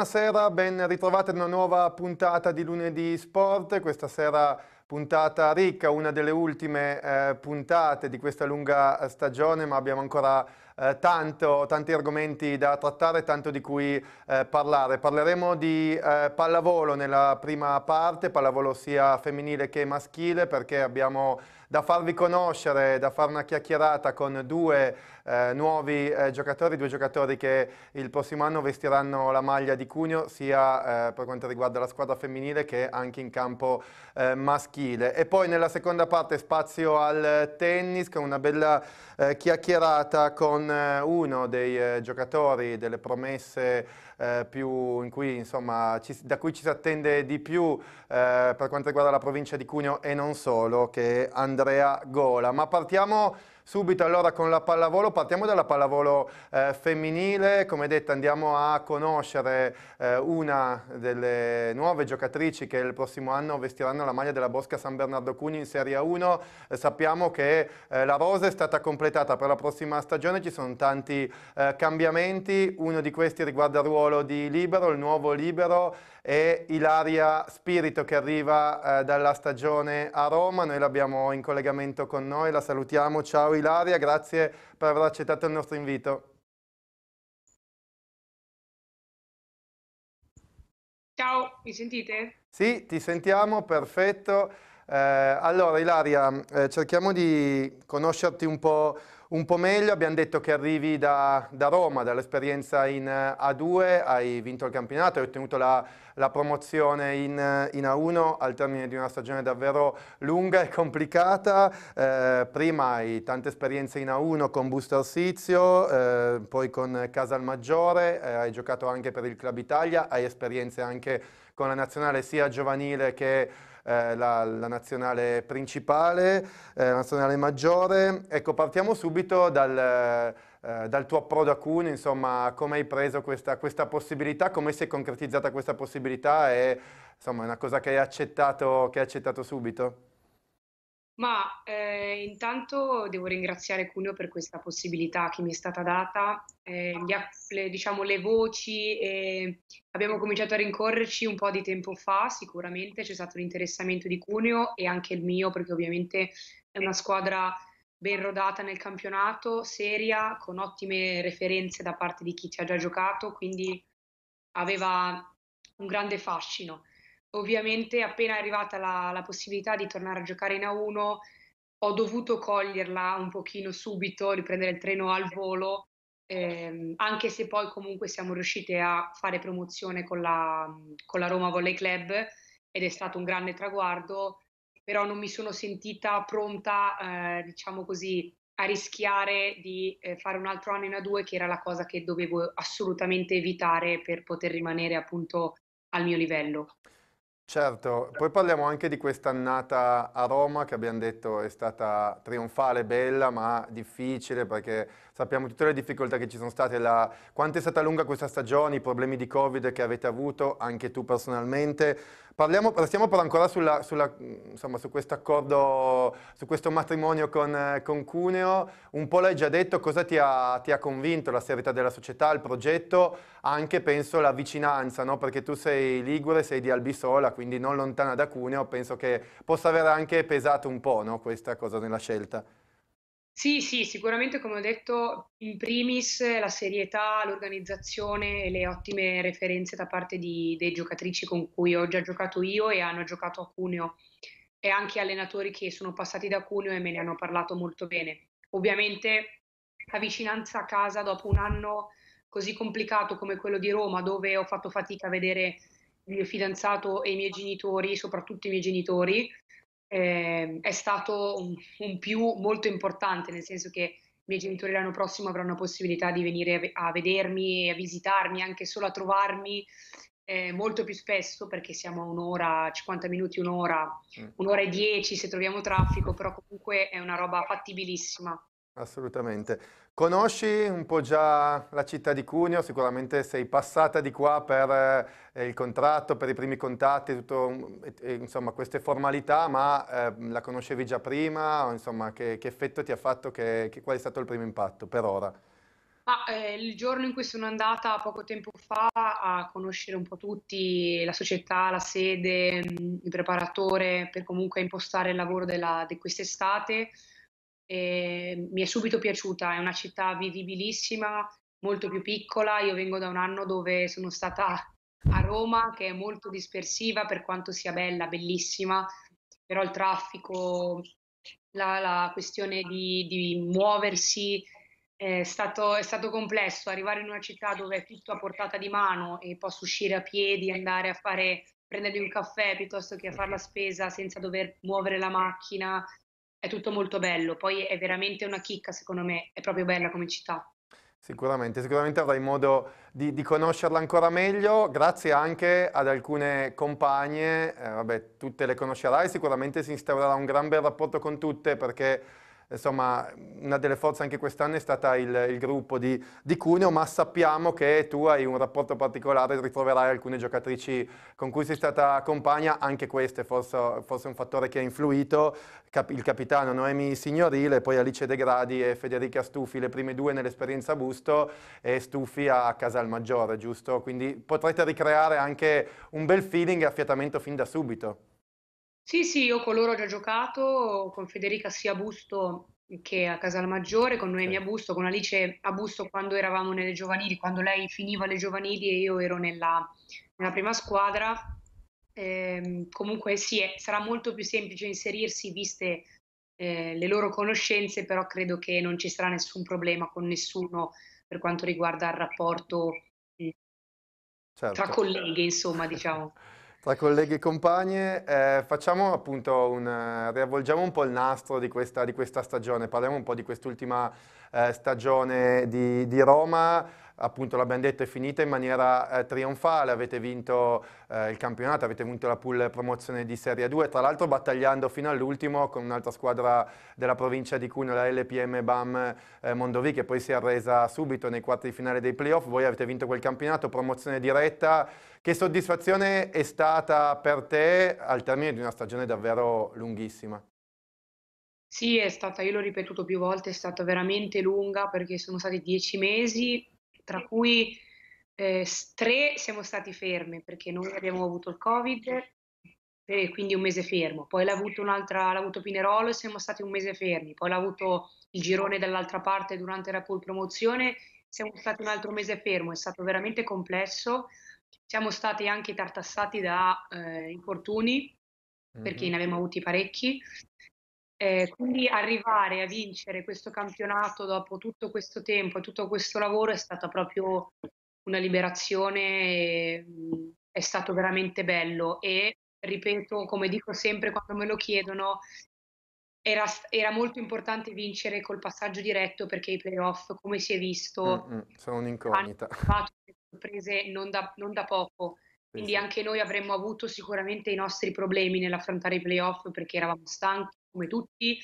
Buonasera, ben ritrovati in una nuova puntata di lunedì sport. Questa sera puntata ricca, una delle ultime eh, puntate di questa lunga stagione, ma abbiamo ancora eh, tanto, tanti argomenti da trattare, tanto di cui eh, parlare. Parleremo di eh, pallavolo nella prima parte, pallavolo sia femminile che maschile, perché abbiamo da farvi conoscere, da fare una chiacchierata con due eh, nuovi eh, giocatori, due giocatori che il prossimo anno vestiranno la maglia di Cuneo sia eh, per quanto riguarda la squadra femminile che anche in campo eh, maschile. E poi nella seconda parte spazio al tennis con una bella eh, chiacchierata con eh, uno dei giocatori, delle promesse eh, più, cui, insomma, ci, da cui ci si attende di più eh, per quanto riguarda la provincia di Cuneo e non solo, che è Andrea Gola. Ma partiamo Subito allora con la pallavolo, partiamo dalla pallavolo eh, femminile, come detto andiamo a conoscere eh, una delle nuove giocatrici che il prossimo anno vestiranno la maglia della Bosca San Bernardo Cugni in Serie 1, eh, sappiamo che eh, la rosa è stata completata per la prossima stagione, ci sono tanti eh, cambiamenti, uno di questi riguarda il ruolo di libero, il nuovo libero e Ilaria Spirito che arriva eh, dalla stagione a Roma, noi l'abbiamo in collegamento con noi, la salutiamo, ciao Ilaria, grazie per aver accettato il nostro invito. Ciao, mi sentite? Sì, ti sentiamo, perfetto. Eh, allora Ilaria, eh, cerchiamo di conoscerti un po' un po' meglio, abbiamo detto che arrivi da, da Roma, dall'esperienza in eh, A2, hai vinto il campionato, hai ottenuto la, la promozione in, eh, in, A1 al termine di una stagione davvero lunga e complicata, eh, prima hai tante esperienze in A1 con Busto Arsizio, eh, poi con Casalmaggiore, eh, hai giocato anche per il Club Italia, hai esperienze anche con la nazionale sia giovanile che eh, la, la, nazionale principale, eh, la nazionale maggiore. Ecco, partiamo subito dal, eh, dal tuo approdo a Cuneo, insomma, come hai preso questa, questa possibilità, come si è concretizzata questa possibilità e insomma, è una cosa che hai accettato, che hai accettato subito? Ma eh, intanto devo ringraziare Cuneo per questa possibilità che mi è stata data. Eh, le, diciamo, le voci eh, abbiamo cominciato a rincorrerci un po' di tempo fa, sicuramente c'è stato l'interessamento di Cuneo e anche il mio, perché ovviamente è una squadra ben rodata nel campionato, seria, con ottime referenze da parte di chi ci ha già giocato, quindi aveva un grande fascino ovviamente appena è arrivata la, la, possibilità di tornare a giocare in A1 ho dovuto coglierla un pochino subito, riprendere il treno al volo, ehm, anche se poi comunque siamo riuscite a fare promozione con la, con la Roma Volley Club ed è stato un grande traguardo, però non mi sono sentita pronta, eh, diciamo così, a rischiare di eh, fare un altro anno in A2, che era la cosa che dovevo assolutamente evitare per poter rimanere appunto al mio livello. Certo, poi parliamo anche di quest'annata a Roma che abbiamo detto è stata trionfale, bella ma difficile perché sappiamo tutte le difficoltà che ci sono state, la... quanto è stata lunga questa stagione, i problemi di Covid che avete avuto anche tu personalmente, Parliamo, restiamo però ancora sulla, sulla, insomma, su questo accordo, su questo matrimonio con, eh, con, Cuneo. Un po' l'hai già detto, cosa ti ha, ti ha, convinto la serietà della società, il progetto, anche penso la vicinanza, no? perché tu sei Ligure, sei di Albisola, quindi non lontana da Cuneo, penso che possa aver anche pesato un po' no? questa cosa nella scelta. Sì, sì, sicuramente come ho detto, in primis la serietà, l'organizzazione e le ottime referenze da parte di, dei giocatrici con cui ho già giocato io e hanno giocato a Cuneo e anche allenatori che sono passati da Cuneo e me ne hanno parlato molto bene. Ovviamente la vicinanza a casa dopo un anno così complicato come quello di Roma, dove ho fatto fatica a vedere il mio fidanzato e i miei genitori, soprattutto i miei genitori, eh, è stato un, un, più molto importante, nel senso che i miei genitori l'anno prossimo avranno la possibilità di venire a, a vedermi, a visitarmi, anche solo a trovarmi eh, molto più spesso perché siamo a un'ora, 50 minuti, un'ora, mm. un'ora e dieci se troviamo traffico, però comunque è una roba fattibilissima. Assolutamente. Conosci un po' già la città di Cuneo, sicuramente sei passata di qua per eh, il contratto, per i primi contatti, tutto, eh, insomma, queste formalità, ma eh, la conoscevi già prima? O, insomma, che, che, effetto ti ha fatto? Che, che, qual è stato il primo impatto per ora? Ah, il giorno in cui sono andata poco tempo fa a conoscere un po' tutti, la società, la sede, mm, il preparatore per comunque impostare il lavoro della, di quest'estate, e ehm, mi è subito piaciuta, è una città vivibilissima, molto più piccola, io vengo da un anno dove sono stata a Roma che è molto dispersiva per quanto sia bella, bellissima, però il traffico, la, la questione di, di muoversi eh, è stato, è stato, complesso, arrivare in una città dove è tutto a portata di mano e posso uscire a piedi, andare a fare, prendermi un caffè piuttosto che a fare la spesa senza dover muovere la macchina, è tutto molto bello, poi è veramente una chicca secondo me, è proprio bella come città. Sicuramente, sicuramente avrai modo di, di conoscerla ancora meglio, grazie anche ad alcune compagne, eh, vabbè tutte le conoscerai, sicuramente si instaurerà un gran bel rapporto con tutte perché insomma, una delle forze anche quest'anno è stata il, il gruppo di, di, Cuneo, ma sappiamo che tu hai un rapporto particolare, ritroverai alcune giocatrici con cui sei stata compagna, anche queste forse, forse un fattore che ha influito, Cap il capitano Noemi Signorile, poi Alice De Gradi e Federica Stufi, le prime due nell'esperienza Busto e Stufi a Casalmaggiore, giusto? Quindi potrete ricreare anche un bel feeling e affiatamento fin da subito. Sì, sì, io con loro ho già giocato, con Federica Sia a Busto che a Casalmaggiore, con Noemi a Busto, con Alice a Busto quando eravamo nelle giovanili, quando lei finiva le giovanili e io ero nella, nella prima squadra. Eh, comunque sì, è, sarà molto più semplice inserirsi viste eh, le loro conoscenze, però credo che non ci sarà nessun problema con nessuno per quanto riguarda il rapporto eh, certo. tra colleghe, insomma, diciamo. tra colleghi e compagne. Eh, facciamo appunto un, eh, riavvolgiamo un po' il nastro di questa, di questa stagione, parliamo un po' di quest'ultima eh, stagione di, di Roma appunto la vendetta è finita in maniera eh, trionfale, avete vinto eh, il campionato, avete vinto la pool promozione di Serie 2, tra l'altro battagliando fino all'ultimo con un'altra squadra della provincia di Cuneo, la LPM BAM eh, Mondovì, che poi si è arresa subito nei quarti di finale dei playoff, voi avete vinto quel campionato, promozione diretta, che soddisfazione è stata per te al termine di una stagione davvero lunghissima? Sì, è stata, io l'ho ripetuto più volte, è stata veramente lunga perché sono stati dieci mesi tra cui eh, tre siamo stati fermi perché noi abbiamo avuto il Covid, e quindi un mese fermo, poi l'ha avuto, l'ha avuto Pinerolo e siamo stati un mese fermi, poi l'ha avuto il girone dall'altra parte durante la pool promozione, siamo stati un altro mese fermo, è stato veramente complesso, siamo stati anche tartassati da eh, infortuni perché mm-hmm. ne abbiamo avuti parecchi eh, quindi arrivare a vincere questo campionato dopo tutto questo tempo e tutto questo lavoro è stata proprio una liberazione, mm, è stato veramente bello e ripeto, come dico sempre quando me lo chiedono, era, era molto importante vincere col passaggio diretto perché i playoff, come si è visto, mm-hmm, sono un'incognita. Hanno fatto sorprese non da, non da poco. Quindi anche noi avremmo avuto sicuramente i nostri problemi nell'affrontare i playoff perché eravamo stanchi, come tutti,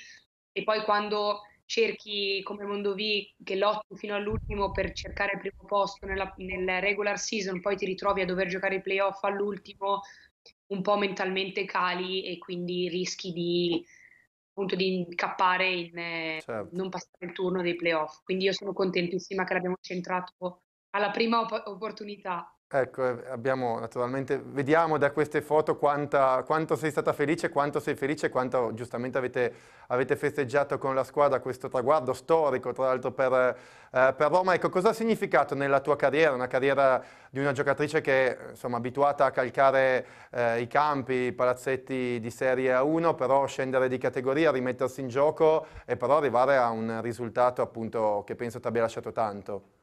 e poi quando cerchi come Mondovi che lotti fino all'ultimo per cercare il primo posto nella, nel regular season, poi ti ritrovi a dover giocare i playoff all'ultimo, un po' mentalmente cali e quindi rischi di appunto di incappare in eh, certo. non passare il turno dei playoff. Quindi io sono contentissima che l'abbiamo centrato alla prima op- opportunità. Ecco, eh, abbiamo naturalmente, vediamo da queste foto quanta, quanto sei stata felice, quanto sei felice, quanto giustamente avete, avete festeggiato con la squadra questo traguardo storico, tra l'altro per, eh, per, Roma. Ecco, cosa ha significato nella tua carriera, una carriera di una giocatrice che insomma abituata a calcare eh, i campi, i palazzetti di Serie A1, però scendere di categoria, rimettersi in gioco e però arrivare a un risultato appunto che penso ti abbia lasciato tanto?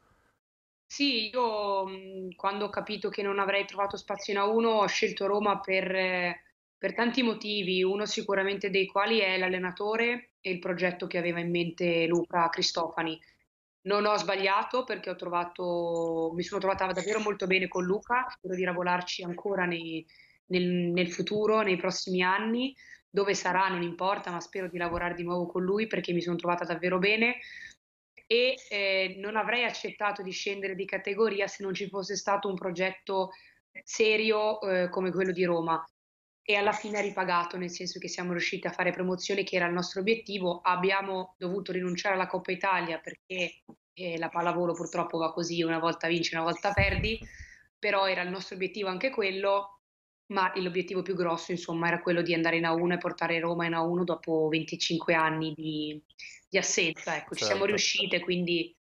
Sì, io mm, quando ho capito che non avrei trovato spazio in A1 ho scelto Roma per, eh, per tanti motivi, uno sicuramente dei quali è l'allenatore e il progetto che aveva in mente Luca Cristofani. Non ho sbagliato perché ho trovato, mi sono trovata davvero molto bene con Luca, spero di lavorarci ancora nei, nel, nel futuro, nei prossimi anni, dove sarà non importa, ma spero di lavorare di nuovo con lui perché mi sono trovata davvero bene e eh, non avrei accettato di scendere di categoria se non ci fosse stato un progetto serio eh, come quello di Roma e alla fine ha ripagato, nel senso che siamo riusciti a fare promozione che era il nostro obiettivo, abbiamo dovuto rinunciare alla Coppa Italia perché eh, la pallavolo purtroppo va così, una volta vinci, una volta perdi, però era il nostro obiettivo anche quello ma l'obiettivo più grosso insomma era quello di andare in A1 e portare Roma in A1 dopo 25 anni di, di assenza, ecco, certo. ci siamo certo. riuscite quindi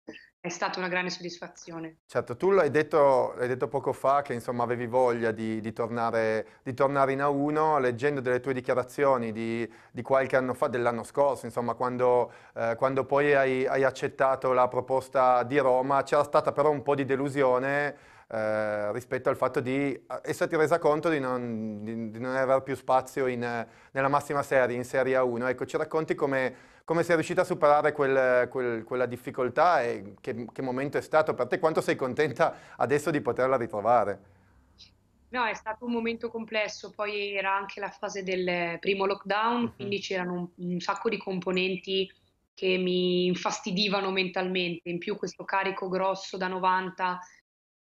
è stata una grande soddisfazione. Certo, tu l'hai detto, l'hai detto poco fa che insomma avevi voglia di, di, tornare, di tornare, in A1, leggendo delle tue dichiarazioni di, di qualche anno fa, dell'anno scorso, insomma quando, eh, quando poi hai, hai accettato la proposta di Roma, c'era stata però un po' di delusione eh, rispetto al fatto di eh, esserti resa conto di non, di, di non avere più spazio in, eh, nella massima serie, in Serie A1. Ecco, ci racconti come, come sei riuscita a superare quel, quel, quella difficoltà e che, che momento è stato per te? Quanto sei contenta adesso di poterla ritrovare? No, è stato un momento complesso, poi era anche la fase del primo lockdown, uh-huh. quindi c'erano un, un, sacco di componenti che mi infastidivano mentalmente, in più questo carico grosso da 90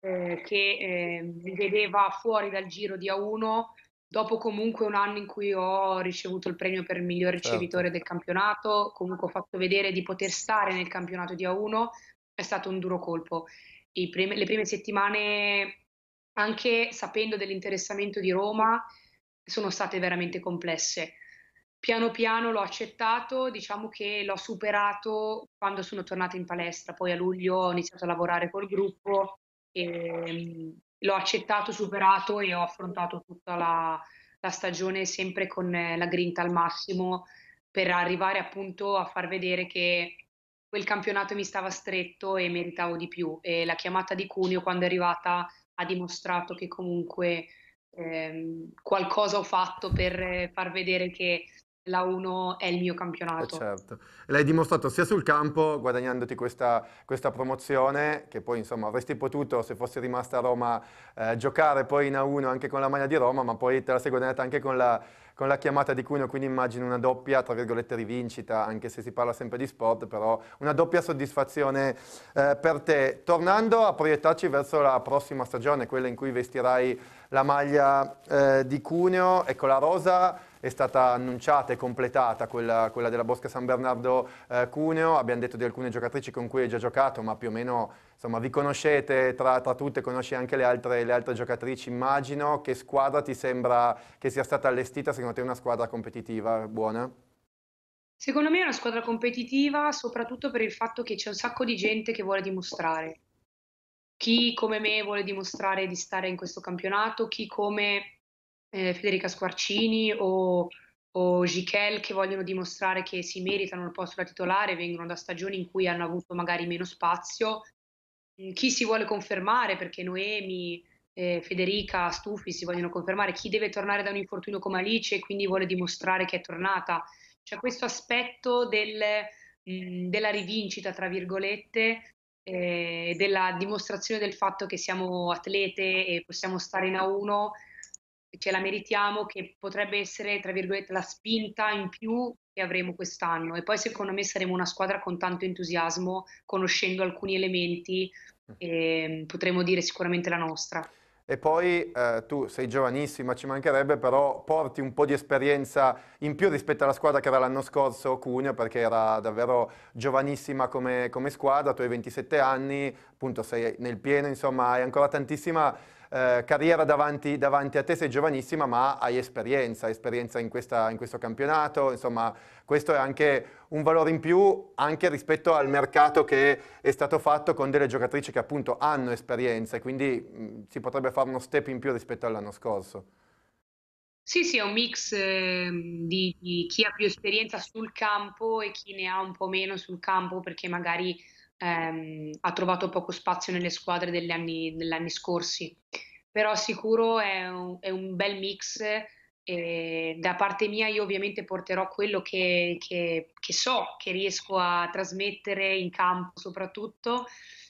eh, che ehm, mi vedeva fuori dal giro di A1 dopo comunque un anno in cui ho ricevuto il premio per miglior certo. ricevitore certo. del campionato, comunque ho fatto vedere di poter stare nel campionato di A1, è stato un duro colpo. Prime, le prime settimane, anche sapendo dell'interessamento di Roma, sono state veramente complesse. Piano piano l'ho accettato, diciamo che l'ho superato quando sono tornata in palestra, poi a luglio ho iniziato a lavorare col gruppo e, ehm, l'ho accettato, superato e ho affrontato tutta la, la stagione sempre con eh, la grinta al massimo per arrivare appunto a far vedere che quel campionato mi stava stretto e meritavo di più. E la chiamata di Cuneo quando è arrivata ha dimostrato che comunque ehm, qualcosa ho fatto per eh, far vedere che la 1 è il mio campionato. Eh certo, l'hai dimostrato sia sul campo guadagnandoti questa, questa, promozione, che poi insomma avresti potuto, se fossi rimasta a Roma, eh, giocare poi in A1 anche con la maglia di Roma, ma poi te la sei guadagnata anche con la, con la chiamata di Cuneo, quindi immagino una doppia, tra virgolette, rivincita, anche se si parla sempre di sport, però una doppia soddisfazione eh, per te. Tornando a proiettarci verso la prossima stagione, quella in cui vestirai la maglia eh, di Cuneo, ecco la rosa è stata annunciata e completata quella, quella della Bosca San Bernardo eh, Cuneo, abbiamo detto di alcune giocatrici con cui hai già giocato, ma più o meno insomma, vi conoscete tra, tra tutte, conosci anche le altre, le altre, giocatrici, immagino che squadra ti sembra che sia stata allestita, secondo te una squadra competitiva buona? Secondo me è una squadra competitiva soprattutto per il fatto che c'è un sacco di gente che vuole dimostrare. Chi come me vuole dimostrare di stare in questo campionato, chi come eh, Federica Squarcini o, o Gichel che vogliono dimostrare che si meritano il posto da titolare, vengono da stagioni in cui hanno avuto magari meno spazio. Mm, chi si vuole confermare, perché Noemi, eh, Federica, Stufi si vogliono confermare, chi deve tornare da un infortunio come Alice e quindi vuole dimostrare che è tornata. C'è questo aspetto del, mh, mm, della rivincita, tra virgolette, eh, della dimostrazione del fatto che siamo atlete e possiamo stare in A1 ce la meritiamo, che potrebbe essere, tra virgolette, la spinta in più che avremo quest'anno. E poi secondo me saremo una squadra con tanto entusiasmo, conoscendo alcuni elementi, mm. eh, mm, potremo dire sicuramente la nostra. E poi eh, tu sei giovanissima, ci mancherebbe, però porti un po' di esperienza in più rispetto alla squadra che era l'anno scorso, Cuneo, perché era davvero giovanissima come, come squadra, tu hai 27 anni, appunto sei nel pieno, insomma hai ancora tantissima eh, carriera davanti, davanti, a te, sei giovanissima ma hai esperienza, esperienza in, questa, in questo campionato, insomma questo è anche un valore in più anche rispetto al mercato che è stato fatto con delle giocatrici che appunto hanno esperienza e quindi mh, si potrebbe fare uno step in più rispetto all'anno scorso. Sì, sì, è un mix eh, di, di chi ha più esperienza sul campo e chi ne ha un po' meno sul campo perché magari ehm, ha trovato poco spazio nelle squadre degli anni, degli anni scorsi, però sicuro è un, è un bel mix. E da parte mia io ovviamente porterò quello che, che, che, so, che riesco a trasmettere in campo soprattutto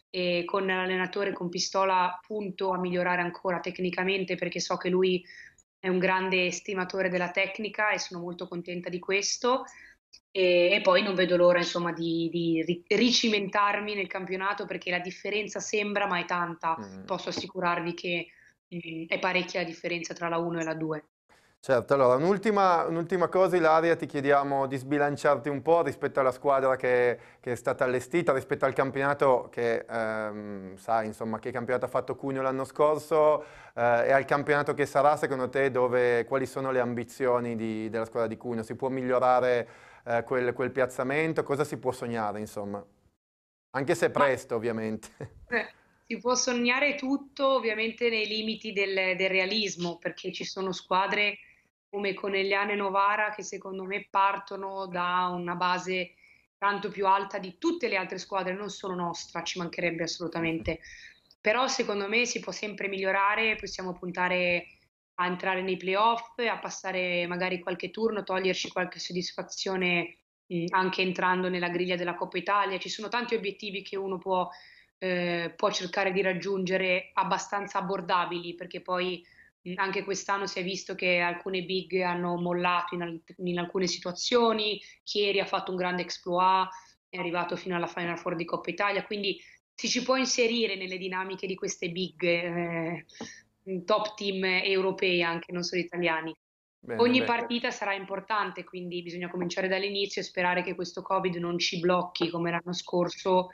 e con l'allenatore con Pistola punto a migliorare ancora tecnicamente perché so che lui è un grande estimatore della tecnica e sono molto contenta di questo e, e, poi non vedo l'ora insomma di, di ricimentarmi nel campionato perché la differenza sembra ma è tanta, mm. posso assicurarvi che eh, è parecchia la differenza tra la 1 e la 2. Certo, allora un'ultima, un cosa Ilaria, ti chiediamo di sbilanciarti un po' rispetto alla squadra che, che è stata allestita, rispetto al campionato che ehm, sai insomma che campionato ha fatto Cugno l'anno scorso eh, e al campionato che sarà secondo te dove, quali sono le ambizioni di, della squadra di Cugno, si può migliorare eh, quel, quel, piazzamento, cosa si può sognare insomma? Anche se è presto ovviamente. Eh, si può sognare tutto ovviamente nei limiti del, del realismo perché ci sono squadre come Conegliano e Novara che secondo me partono da una base tanto più alta di tutte le altre squadre, non solo nostra, ci mancherebbe assolutamente. Però secondo me si può sempre migliorare, possiamo puntare a entrare nei playoff, a passare magari qualche turno, toglierci qualche soddisfazione eh, anche entrando nella griglia della Coppa Italia. Ci sono tanti obiettivi che uno può, eh, può cercare di raggiungere abbastanza abbordabili, perché poi eh, anche quest'anno si è visto che alcune big hanno mollato in, al- in alcune situazioni, Chieri ha fatto un grande exploit, è arrivato fino alla Final Four di Coppa Italia, quindi si ci può inserire nelle dinamiche di queste big. Eh, top team europei anche, non solo italiani. Bene, Ogni bene. partita sarà importante, quindi bisogna cominciare dall'inizio e sperare che questo Covid non ci blocchi come l'anno scorso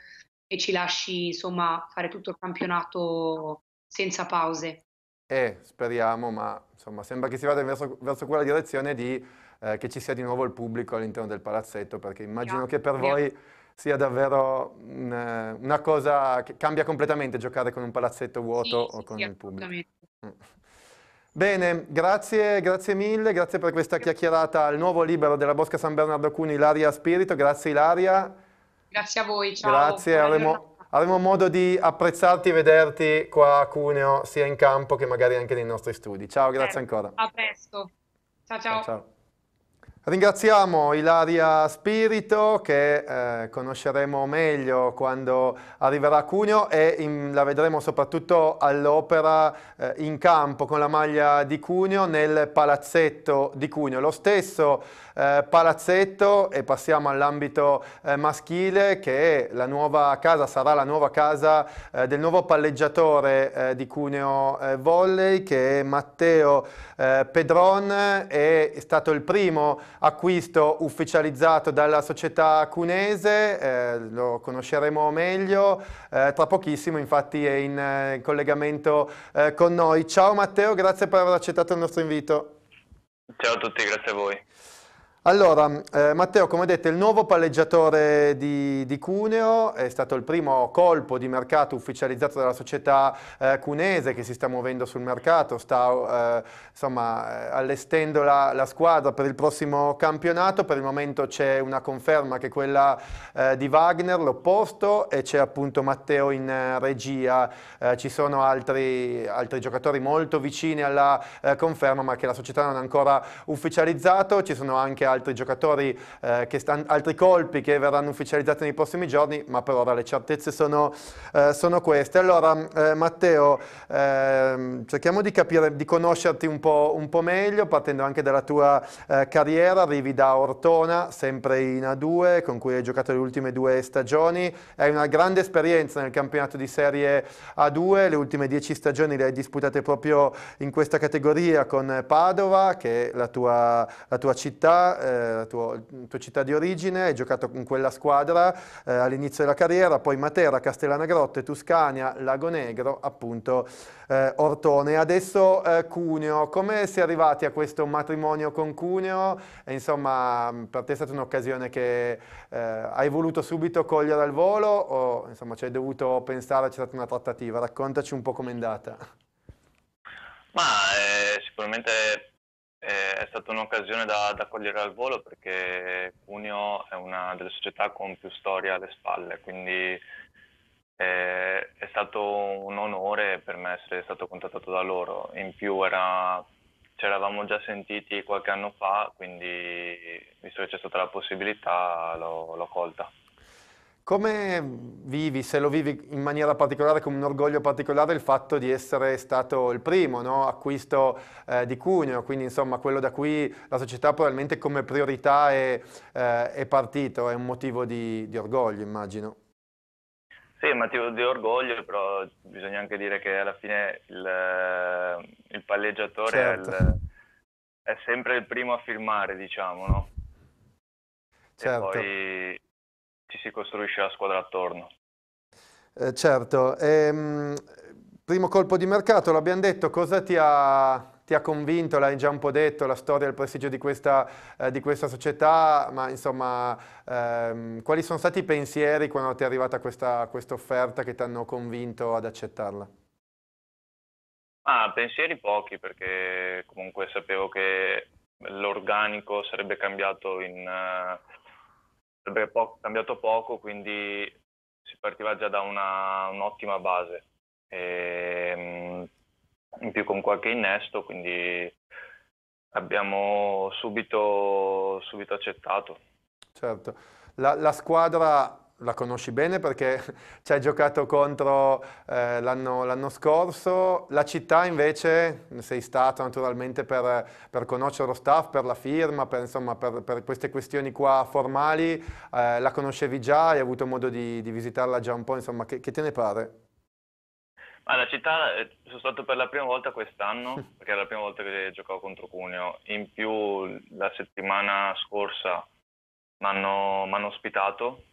e ci lasci insomma fare tutto il campionato senza pause. Eh, speriamo, ma insomma, sembra che si vada verso, verso quella direzione di eh, che ci sia di nuovo il pubblico all'interno del palazzetto, perché immagino yeah, che per yeah. voi sia davvero una, una cosa che cambia completamente giocare con un palazzetto vuoto sì, o sì, con sì, il pubblico. Mm. Bene, grazie, grazie mille, grazie per questa chiacchierata al nuovo libero della Bosca San Bernardo Cuni, Ilaria Spirito, grazie Ilaria. Grazie a voi, ciao. Grazie, avremo, avremo modo di apprezzarti e vederti qua a Cuneo, sia in campo che magari anche nei nostri studi. Ciao, grazie eh, ancora. A presto. ciao. ciao. ciao, ciao. Ringraziamo Ilaria Spirito che eh, conosceremo meglio quando arriverà a Cuneo e in, la vedremo soprattutto all'opera eh, in campo con la maglia di Cuneo nel palazzetto di Cuneo. Lo stesso eh, palazzetto e passiamo all'ambito eh, maschile che è la nuova casa sarà la nuova casa eh, del nuovo palleggiatore eh, di Cuneo eh, Volley che è Matteo eh, Pedron è stato il primo acquisto ufficializzato dalla società cunese lo conosceremo meglio tra pochissimo infatti è in, in collegamento con noi ciao Matteo grazie per aver accettato il nostro invito Ciao a tutti, grazie a voi. Allora, eh, Matteo, come detto, il nuovo palleggiatore di, di, Cuneo è stato il primo colpo di mercato ufficializzato dalla società eh, cunese che si sta muovendo sul mercato, sta eh, insomma, eh, allestendo la, la, squadra per il prossimo campionato. Per il momento c'è una conferma che è quella eh, di Wagner, l'opposto, e c'è appunto Matteo in eh, regia. ci sono altri, altri, giocatori molto vicini alla conferma, ma che la società non ha ancora ufficializzato. Ci sono anche altri giocatori, eh, stan- altri colpi che verranno ufficializzati nei prossimi giorni, ma per ora le certezze sono, eh, sono queste. Allora eh, Matteo, ehm, cerchiamo di capire, di conoscerti un po', un po meglio, partendo anche dalla tua eh, carriera, arrivi da Ortona, sempre in A2, con cui hai giocato le ultime due stagioni, hai una grande esperienza nel campionato di Serie A2, le ultime dieci stagioni le hai disputate proprio in questa categoria con Padova, che è la tua, la tua città, eh, la, tua, città di origine, hai giocato con quella squadra eh, all'inizio della carriera, poi Matera, Castellana Grotte, Tuscania, Lago Negro, appunto eh, Ortone. Adesso eh, Cuneo, come si è arrivati a questo matrimonio con Cuneo? E, insomma, per te è stata un'occasione che eh, hai voluto subito cogliere al volo o insomma ci hai dovuto pensare, c'è stata una trattativa? Raccontaci un po' com'è andata. Ma eh, sicuramente eh, è stata un'occasione da, da, cogliere al volo perché Cuneo è una delle società con più storia alle spalle, quindi eh, è stato un onore per me essere stato contattato da loro. In più era, ci eravamo già sentiti qualche anno fa, quindi visto che c'è stata la possibilità l'ho, l'ho colta. Come vivi, se lo vivi in maniera particolare, con un orgoglio particolare, il fatto di essere stato il primo no? acquisto eh, di Cuneo, quindi insomma quello da cui la società probabilmente come priorità è, eh, è partito, è un motivo di, di orgoglio immagino. Sì, è un motivo di orgoglio, però bisogna anche dire che alla fine il, eh, il palleggiatore certo. è, il, certo. è, sempre il primo a firmare, diciamo, no? Certo. E poi ci si costruisce la squadra attorno. Eh, certo, ehm, primo colpo di mercato, l'abbiamo detto, cosa ti ha, ti ha convinto, l'hai già un po' detto, la storia del prestigio di questa, eh, di questa società, ma insomma ehm, quali sono stati i pensieri quando ti è arrivata questa offerta che ti hanno convinto ad accettarla? Ah, pensieri pochi perché comunque sapevo che l'organico sarebbe cambiato in... Uh, avrebbe po- cambiato poco, quindi si partiva già da una, un'ottima base. E, ehm, in più con qualche innesto, quindi abbiamo subito, subito accettato. Certo, la, la squadra la conosci bene perché ci hai giocato contro eh, l'anno, scorso. La città invece sei stato naturalmente per, per, conoscere lo staff, per la firma, per, insomma, per, per queste questioni qua formali. Eh, la conoscevi già, hai avuto modo di, di visitarla già un po', insomma, che, che te ne pare? Ah, la città eh, sono stato per la prima volta quest'anno, hm. perché era la prima volta che giocavo contro Cuneo. In più la settimana scorsa mi hanno ospitato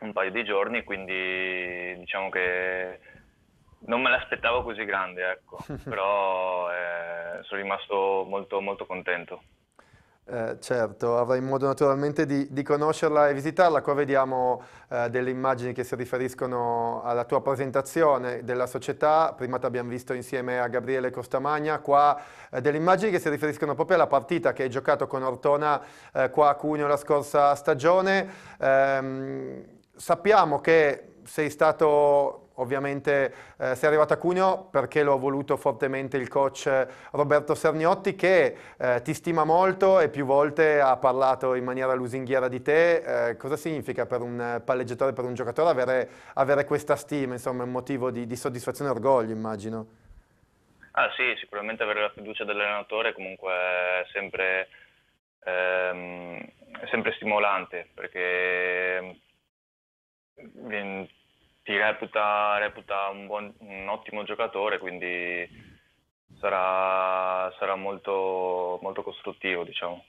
un paio di giorni, quindi diciamo che non me l'aspettavo così grande, ecco, però eh, sono rimasto molto, molto contento. Eh, certo, avrai modo naturalmente di, di, conoscerla e visitarla. Qua vediamo eh, delle immagini che si riferiscono alla tua presentazione della società. Prima ti abbiamo visto insieme a Gabriele Costamagna. Qua eh, delle immagini che si riferiscono proprio alla partita che hai giocato con Ortona eh, qua a Cuneo la scorsa stagione. Ehm, Sappiamo che sei stato ovviamente eh, sei arrivato a Cuneo perché lo ha voluto fortemente il coach eh, Roberto Serniotti che eh, ti stima molto e più volte ha parlato in maniera lusinghiera di te. Eh, cosa significa per un eh, palleggiatore, per un giocatore avere, avere questa stima? Insomma, è un motivo di, di, soddisfazione e orgoglio, immagino. Ah sì, sicuramente avere la fiducia dell'allenatore comunque è sempre, ehm, è sempre stimolante perché ti reputa, reputa un, buon, un, ottimo giocatore, quindi sarà, sarà molto, molto costruttivo, diciamo.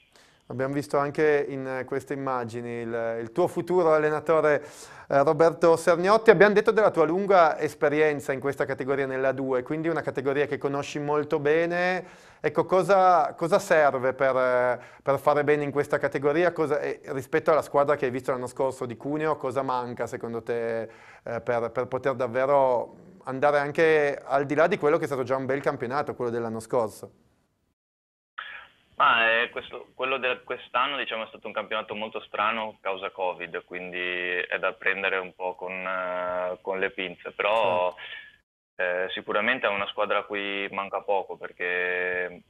Abbiamo visto anche in eh, queste immagini il, il tuo futuro allenatore eh, Roberto Sergnotti. Abbiamo detto della tua lunga esperienza in questa categoria nella 2, quindi una categoria che conosci molto bene. Ecco, cosa, cosa serve per, eh, per, fare bene in questa categoria? Cosa, eh, rispetto alla squadra che hai visto l'anno scorso di Cuneo, cosa manca secondo te eh, per, per poter davvero andare anche al di là di quello che è stato già un bel campionato, quello dell'anno scorso? Ma eh, questo, quello di quest'anno diciamo, è stato un campionato molto strano causa Covid, quindi è da prendere un po' con, uh, con le pinze, però sì. Certo. eh, sicuramente è una squadra a cui manca poco perché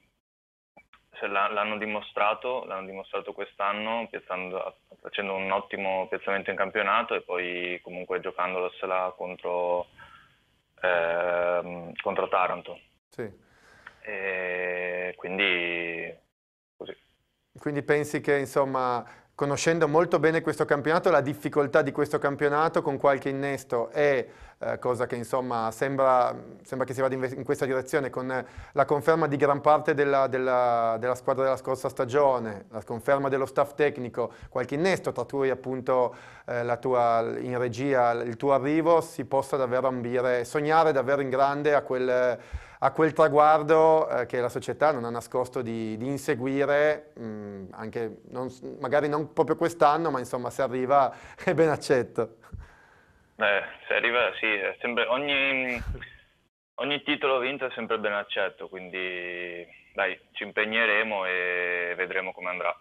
l'hanno dimostrato, l'hanno dimostrato quest'anno piazzando, facendo un ottimo piazzamento in campionato e poi comunque giocandosela contro, eh, contro Taranto. Sì. E quindi quindi pensi che, insomma, conoscendo molto bene questo campionato, la difficoltà di questo campionato con qualche innesto è eh, cosa che insomma sembra, sembra, che si vada in, in questa direzione con la conferma di gran parte della, della, della, squadra della scorsa stagione, la conferma dello staff tecnico, qualche innesto tra cui appunto eh, tua, in regia il tuo arrivo si possa davvero ambire, sognare davvero in grande a quel a quel traguardo eh, che la società non ha nascosto di, di inseguire, mh, mm, anche non, magari non proprio quest'anno, ma insomma se arriva è ben accetto. Eh, se arriva sì, sempre, ogni, ogni, titolo vinto è sempre ben accetto, quindi dai, ci impegneremo e vedremo come andrà.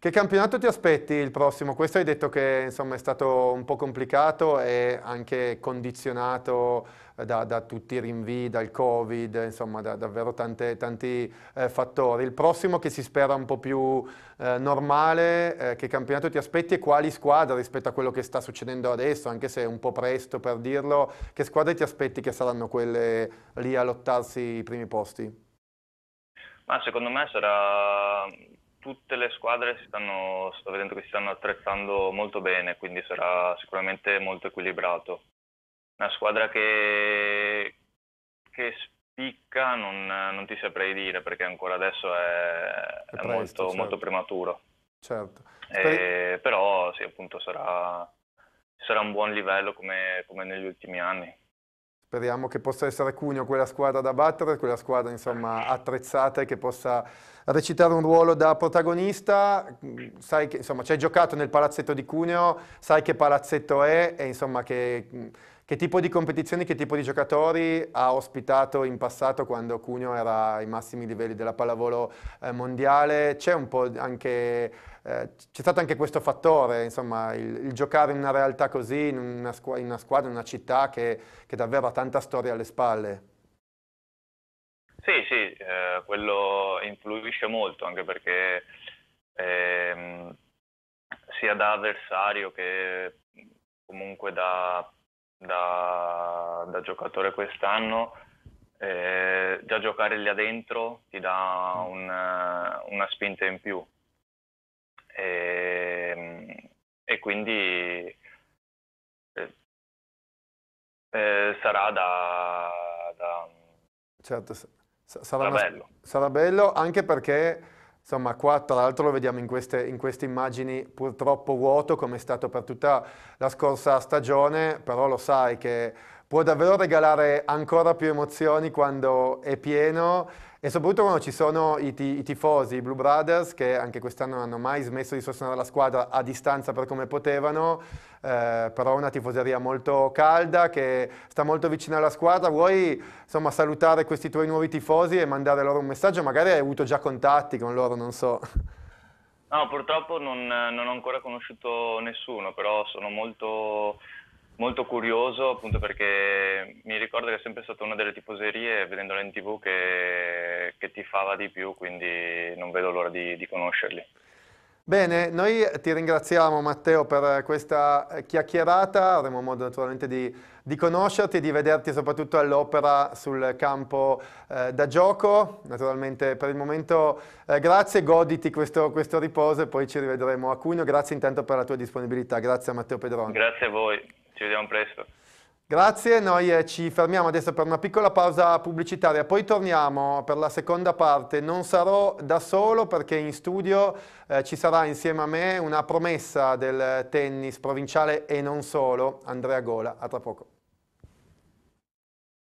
Che campionato ti aspetti il prossimo? Questo hai detto che insomma, è stato un po' complicato e anche condizionato eh, da, da tutti i rinvii, dal Covid, insomma da, davvero tante, tanti eh, fattori. Il prossimo che si spera un po' più eh, normale, eh, che campionato ti aspetti e quali squadre rispetto a quello che sta succedendo adesso, anche se è un po' presto per dirlo, che squadre ti aspetti che saranno quelle lì a lottarsi i primi posti? Ma secondo me sarà tutte le squadre stanno, sto vedendo che si stanno attrezzando molto bene, quindi sarà sicuramente molto equilibrato. Una squadra che, che spicca non, non, ti saprei dire perché ancora adesso è, è, è molto, certo. molto, prematuro. Certo. E, eh, però sì, appunto sarà, sarà, un buon livello come, come negli ultimi anni. Speriamo che possa essere Cuneo quella squadra da battere, quella squadra insomma, attrezzata e che possa recitare un ruolo da protagonista. Mm, sai che insomma, ci hai giocato nel palazzetto di Cuneo, sai che palazzetto è e insomma che mm, che tipo di competizioni, che tipo di giocatori ha ospitato in passato quando Cugno era ai massimi livelli della pallavolo eh, mondiale? C'è un po' anche eh, c'è stato anche questo fattore, insomma, il, il, giocare in una realtà così, in una, squ in una squadra, in una città che, che, davvero ha tanta storia alle spalle. Sì, sì, eh, quello influisce molto, anche perché eh, sia da avversario che comunque da da, da giocatore quest'anno. Eh, già giocare lì dentro ti dà un, eh, una spinta in più e, ehm, e quindi eh, eh, sarà da, da certo, sarà, da bello. sarà bello anche perché Insomma, qua tra l'altro lo vediamo in queste, in queste, immagini purtroppo vuoto, come è stato per tutta la scorsa stagione, però lo sai che può davvero regalare ancora più emozioni quando è pieno e soprattutto quando ci sono i, i tifosi, i Blue Brothers, che anche quest'anno non hanno mai smesso di sostenere la squadra a distanza per come potevano, eh, però una tifoseria molto calda, che sta molto vicina alla squadra. Vuoi insomma, salutare questi tuoi nuovi tifosi e mandare loro un messaggio? Magari hai avuto già contatti con loro, non so. No, purtroppo non, non ho ancora conosciuto nessuno, però sono molto molto curioso appunto perché mi ricordo che è sempre stata una delle tifoserie vedendola in tv che, che tifava di più quindi non vedo l'ora di, di conoscerli. Bene, noi ti ringraziamo Matteo per questa chiacchierata, avremo modo naturalmente di, di conoscerti e di vederti soprattutto all'opera sul campo eh, da gioco. Naturalmente per il momento eh, grazie, goditi questo, questo riposo e poi ci rivedremo a Cuneo. Grazie intanto per la tua disponibilità, grazie a Matteo Pedroni. Grazie a voi. Ci vediamo presto. Grazie, noi eh, ci fermiamo adesso per una piccola pausa pubblicitaria, poi torniamo per la seconda parte. Non sarò da solo perché in studio eh, ci sarà insieme a me una promessa del tennis provinciale e non solo, Andrea Gola. A tra poco.